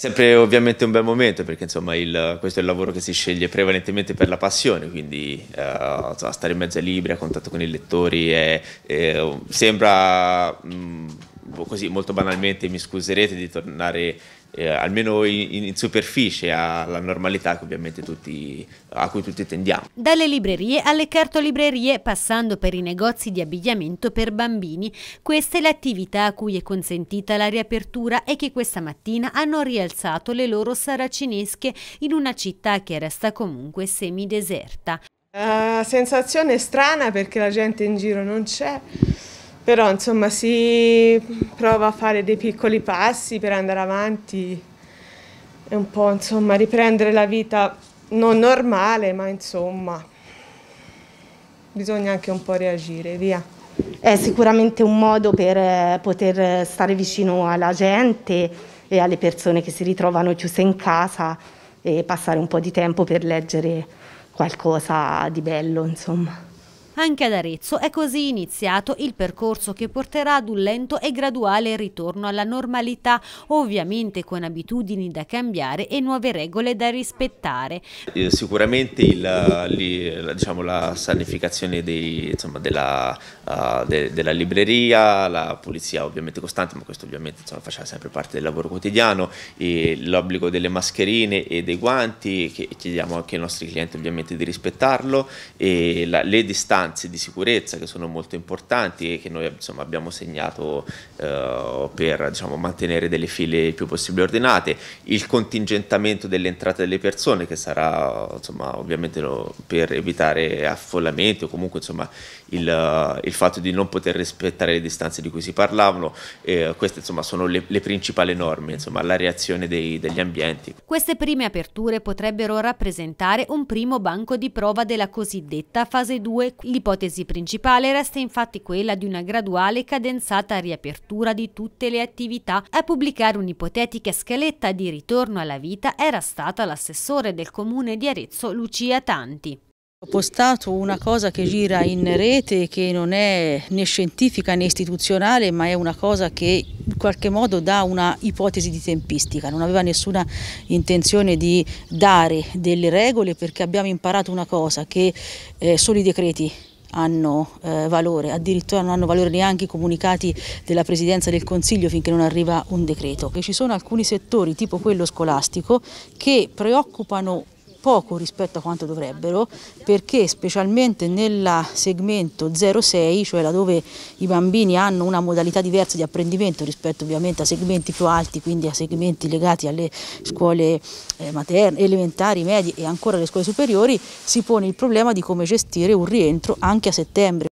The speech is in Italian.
Sempre ovviamente un bel momento perché insomma il, questo è il lavoro che si sceglie prevalentemente per la passione, quindi uh, stare in mezzo ai libri, a contatto con i lettori, è, è, sembra... Mh, mm, Boh, così molto banalmente mi scuserete di tornare eh, almeno in, in, superficie alla normalità tutti, a cui tutti tendiamo. Dalle librerie alle cartolibrerie, passando per i negozi di abbigliamento per bambini, questa è l'attività a cui è consentita la riapertura e che questa mattina hanno rialzato le loro saracinesche in una città che resta comunque semideserta. Uh, sensazione strana perché la gente in giro non c'è però insomma si prova a fare dei piccoli passi per andare avanti e un po' insomma riprendere la vita non normale ma insomma bisogna anche un po' reagire, via. È sicuramente un modo per eh, poter stare vicino alla gente e alle persone che si ritrovano chiuse in casa e passare un po' di tempo per leggere qualcosa di bello, insomma. Anche ad Arezzo è così iniziato il percorso che porterà ad un lento e graduale ritorno alla normalità, ovviamente con abitudini da cambiare e nuove regole da rispettare. Eh, sicuramente il, diciamo, la sanificazione dei, insomma, della, uh, de, della, libreria, la pulizia ovviamente costante, ma questo ovviamente insomma, faceva sempre parte del lavoro quotidiano, l'obbligo delle mascherine e dei guanti, che chiediamo anche ai nostri clienti ovviamente di rispettarlo, e la, le distanze istanze di sicurezza che sono molto importanti e che noi insomma, abbiamo segnato eh, per diciamo, mantenere delle file il più possibile ordinate, il contingentamento delle entrate delle persone che sarà insomma, ovviamente no, per evitare affollamenti o comunque insomma, il, il, fatto di non poter rispettare le distanze di cui si parlavano, eh, queste insomma, sono le, le principali norme, insomma, la reazione dei, degli ambienti. Queste prime aperture potrebbero rappresentare un primo banco di prova della cosiddetta fase 2, L'ipotesi principale resta infatti quella di una graduale e cadenzata riapertura di tutte le attività. A pubblicare un'ipotetica scaletta di ritorno alla vita era stata l'assessore del comune di Arezzo Lucia Tanti. Ho postato una cosa che gira in rete che non è né scientifica né istituzionale ma è una cosa che in qualche modo dà una ipotesi di tempistica, non aveva nessuna intenzione di dare delle regole perché abbiamo imparato una cosa che eh, solo i decreti hanno eh, valore, addirittura non hanno valore neanche i comunicati della Presidenza del Consiglio finché non arriva un decreto. E ci sono alcuni settori, tipo quello scolastico, che preoccupano poco rispetto a quanto dovrebbero perché specialmente nel segmento 06, cioè laddove i bambini hanno una modalità diversa di apprendimento rispetto ovviamente a segmenti più alti, quindi a segmenti legati alle scuole eh, materne, elementari, medie e ancora alle scuole superiori, si pone il problema di come gestire un rientro anche a settembre.